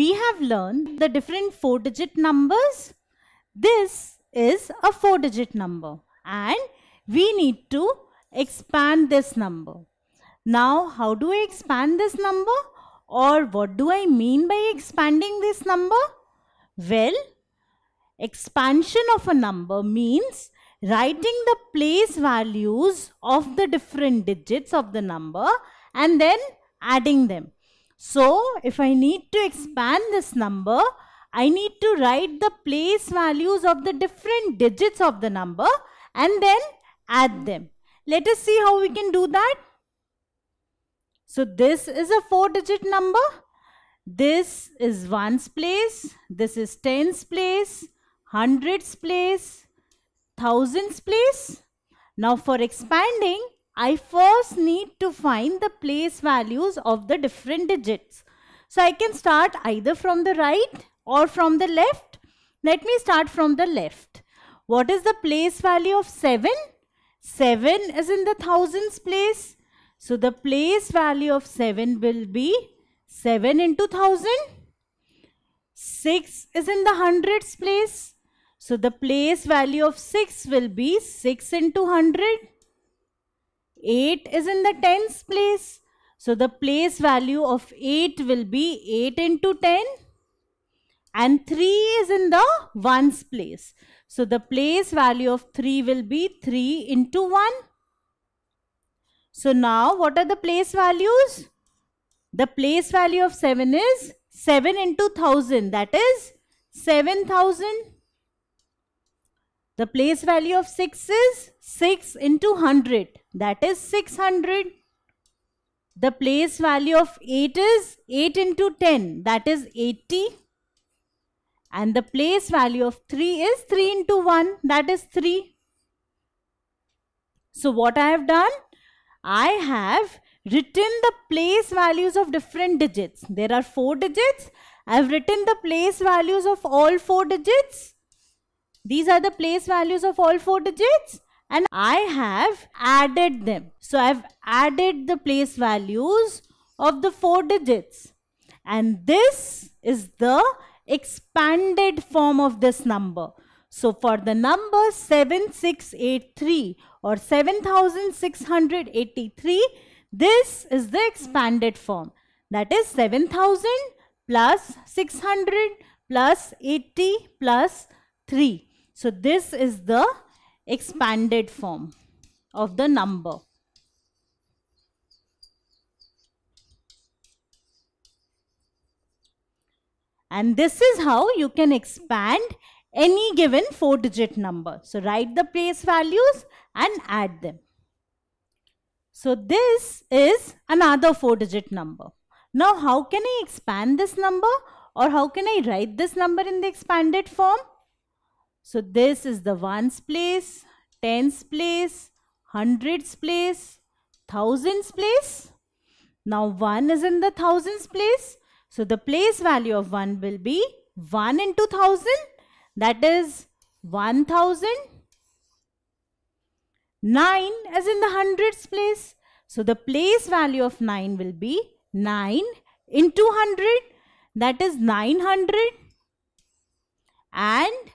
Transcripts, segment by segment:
we have learned the different four digit numbers. This is a four digit number and we need to expand this number. Now how do I expand this number or what do I mean by expanding this number? Well, expansion of a number means writing the place values of the different digits of the number and then adding them. So if I need to expand this number, I need to write the place values of the different digits of the number and then add them. Let us see how we can do that. So this is a four digit number. This is ones place. This is tens place, hundreds place, thousands place. Now for expanding, I first need to find the place values of the different digits. So I can start either from the right or from the left. Let me start from the left. What is the place value of 7? 7 is in the thousands place. So the place value of 7 will be 7 into thousand. 6 is in the hundreds place. So the place value of 6 will be 6 into 100. 8 is in the tens place. So the place value of 8 will be 8 into 10 and 3 is in the ones place. So the place value of 3 will be 3 into 1. So now what are the place values? The place value of 7 is 7 into 1000 that is 7000. The place value of 6 is 6 into 100. That is 600. The place value of 8 is 8 into 10. That is 80. And the place value of 3 is 3 into 1. That is 3. So what I have done? I have written the place values of different digits. There are 4 digits. I have written the place values of all 4 digits these are the place values of all four digits and I have added them. So I've added the place values of the four digits and this is the expanded form of this number. So for the number 7683 or 7683, this is the expanded form. That is 7000 plus 600 plus 80 plus 3. So this is the expanded form of the number. And this is how you can expand any given four digit number. So write the place values and add them. So this is another four digit number. Now how can I expand this number or how can I write this number in the expanded form? So this is the ones place, tens place, hundreds place, thousands place. Now 1 is in the thousands place. So the place value of 1 will be 1 into 1000 that is 1000. 9 is in the hundreds place. So the place value of 9 will be 9 into 100 that is 900 and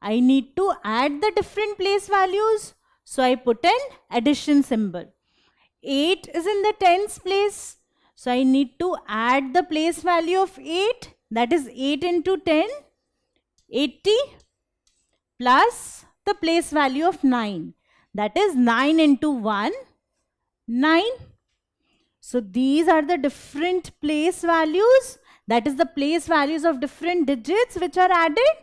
I need to add the different place values. So I put an addition symbol. 8 is in the tens place. So I need to add the place value of 8. That is 8 into 10, 80 plus the place value of 9. That is 9 into 1, 9. So these are the different place values. That is the place values of different digits which are added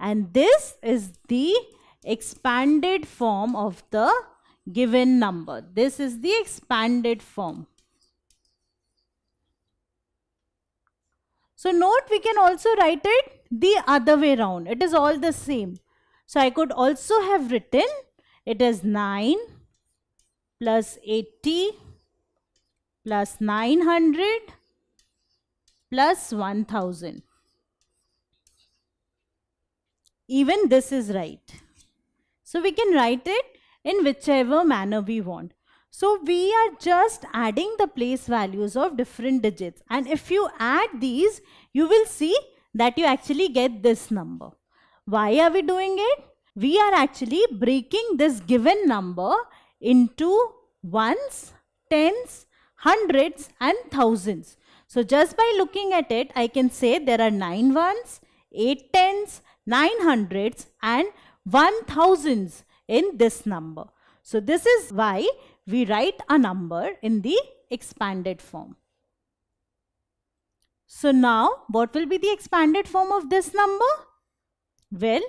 and this is the expanded form of the given number. This is the expanded form. So note we can also write it the other way round. It is all the same. So I could also have written it is 9 plus 80 plus 900 plus 1000 even this is right. So we can write it in whichever manner we want. So we are just adding the place values of different digits and if you add these you will see that you actually get this number. Why are we doing it? We are actually breaking this given number into ones, tens, hundreds and thousands. So just by looking at it I can say there are nine ones, eight tens nine hundreds and one thousands in this number. So this is why we write a number in the expanded form. So now what will be the expanded form of this number? Well,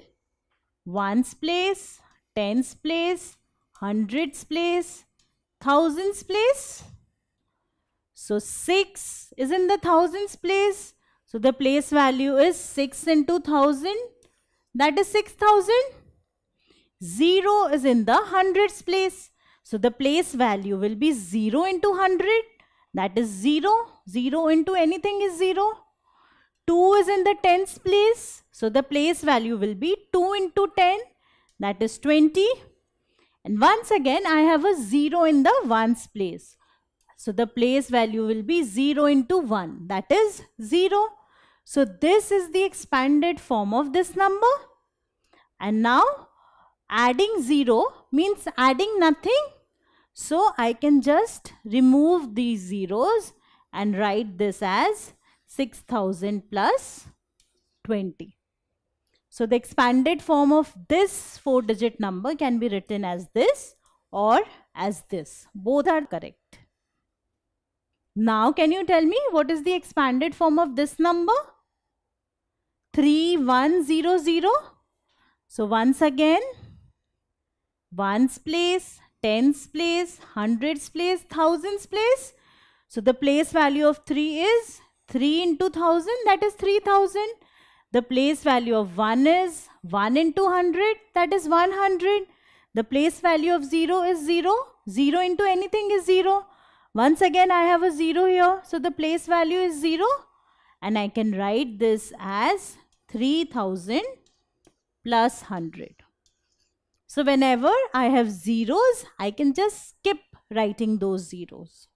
ones place, tens place, hundreds place, thousands place. So 6 is in the thousands place. So the place value is 6 into 1000 that is 6000. 0 is in the hundreds place. So the place value will be 0 into 100. That is 0. 0 into anything is 0. 2 is in the tens place. So the place value will be 2 into 10. That is 20. And once again, I have a 0 in the ones place. So the place value will be 0 into 1. That is 0. So this is the expanded form of this number. And now adding 0 means adding nothing. So I can just remove these zeros and write this as 6000 plus 20. So the expanded form of this four digit number can be written as this or as this. Both are correct. Now can you tell me what is the expanded form of this number? 3100. So once again, 1's place, 10's place, 100's place, 1000's place. So the place value of 3 is 3 into 1000 that is 3000. The place value of 1 is 1 into 100 that is 100. The place value of 0 is 0. 0 into anything is 0. Once again I have a 0 here. So the place value is 0 and I can write this as 3000 plus 100. So whenever I have zeros, I can just skip writing those zeros.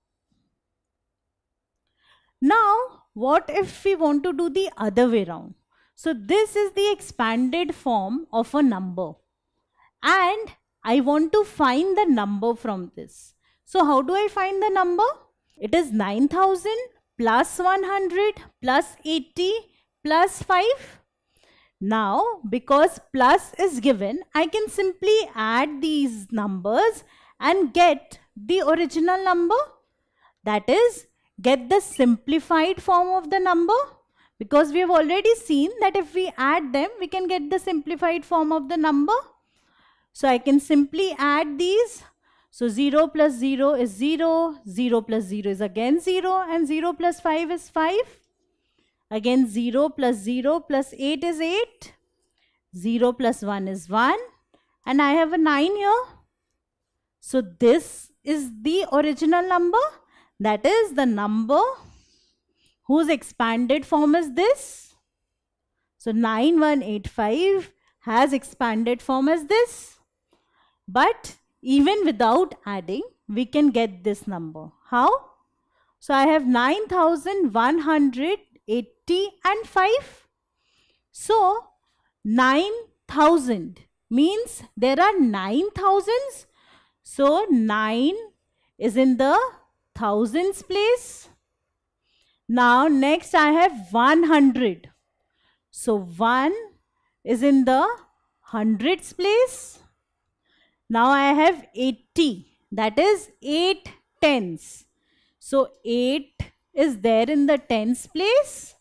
Now, what if we want to do the other way round? So this is the expanded form of a number. And I want to find the number from this. So how do I find the number? It is 9000 plus 100 plus 80 plus 5 now, because plus is given, I can simply add these numbers and get the original number. That is, get the simplified form of the number because we have already seen that if we add them, we can get the simplified form of the number. So, I can simply add these. So, 0 plus 0 is 0, 0 plus 0 is again 0 and 0 plus 5 is 5. Again 0 plus 0 plus 8 is 8. 0 plus 1 is 1. And I have a 9 here. So this is the original number. That is the number whose expanded form is this. So 9185 has expanded form as this. But even without adding, we can get this number. How? So I have 9100 80 and 5. So 9000 means there are 9 thousands. So 9 is in the thousands place. Now next I have 100. So 1 is in the hundreds place. Now I have 80 that is 8 tens. So 8 is there in the tens place.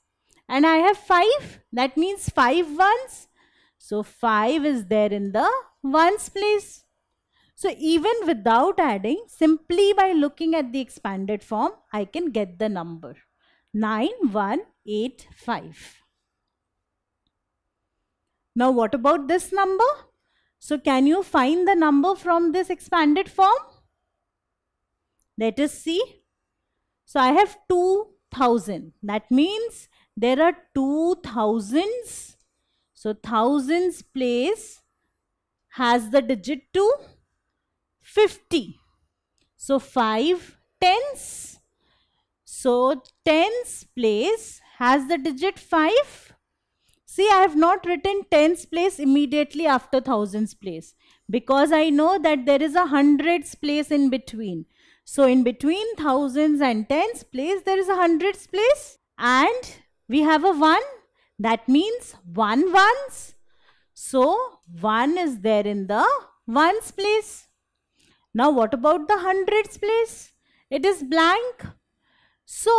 And I have 5. That means 5 ones. So 5 is there in the ones place. So even without adding, simply by looking at the expanded form, I can get the number. 9185. Now what about this number? So can you find the number from this expanded form? Let us see. So I have 2000. That means there are two thousands. So thousands place has the digit to 50. So 5 tens. So tens place has the digit 5. See, I have not written tens place immediately after thousands place because I know that there is a hundreds place in between. So in between thousands and tens place, there is a hundreds place and we have a one. That means one ones. So one is there in the ones place. Now what about the hundreds place? It is blank. So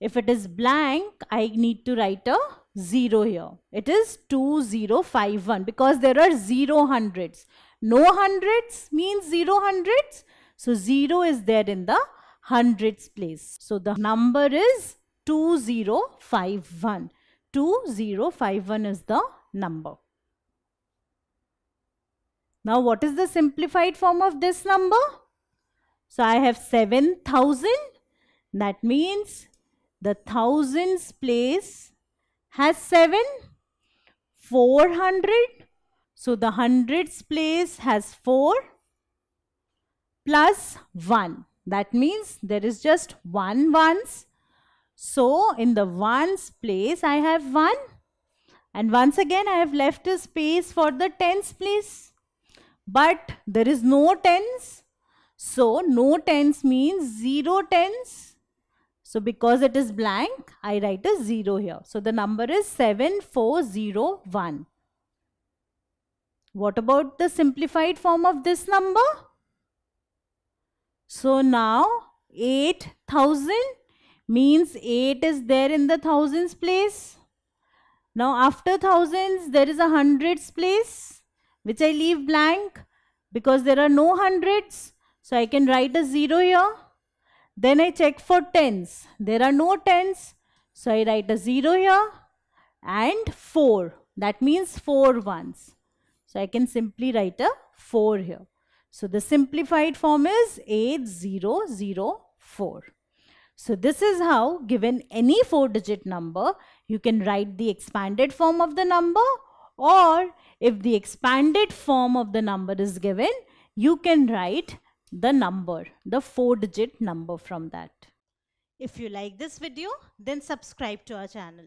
if it is blank, I need to write a 0 here. It is 2051 because there are 0 hundreds. No hundreds means 0 hundreds. So 0 is there in the hundreds place. So the number is 2051. 2051 is the number. Now what is the simplified form of this number? So I have 7000. That means the thousands place has 7. 400. So the hundreds place has 4 plus 1. That means there is just 1 ones. So in the ones place I have 1 and once again I have left a space for the tens place. But there is no tens. So no tens means 0 tens. So because it is blank, I write a 0 here. So the number is 7401. What about the simplified form of this number? So now 8000 means 8 is there in the thousands place. Now after thousands there is a hundreds place which I leave blank because there are no hundreds. So I can write a 0 here. Then I check for tens. There are no tens. So I write a 0 here and 4. That means 4 ones. So I can simply write a 4 here. So the simplified form is 8004. So this is how given any four digit number, you can write the expanded form of the number or if the expanded form of the number is given, you can write the number, the four digit number from that. If you like this video, then subscribe to our channel.